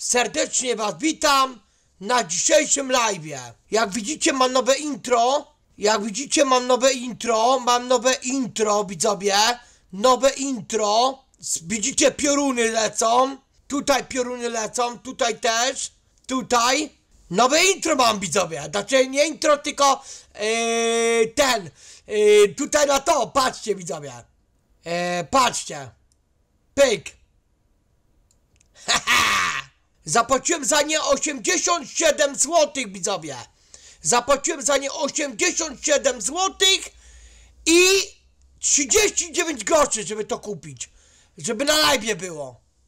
Serdecznie Was witam na dzisiejszym live. Jak widzicie mam nowe intro. Jak widzicie mam nowe intro. Mam nowe intro widzowie. Nowe intro. Widzicie pioruny lecą. Tutaj pioruny lecą. Tutaj też. Tutaj. Nowe intro mam widzowie. Znaczy nie intro tylko yy, ten. Yy, tutaj na to. Patrzcie widzowie. Yy, patrzcie. Pyk. Zapłaciłem za nie 87 zł, widzowie. Zapłaciłem za nie 87 zł i 39 groszy, żeby to kupić. Żeby na lajbie było.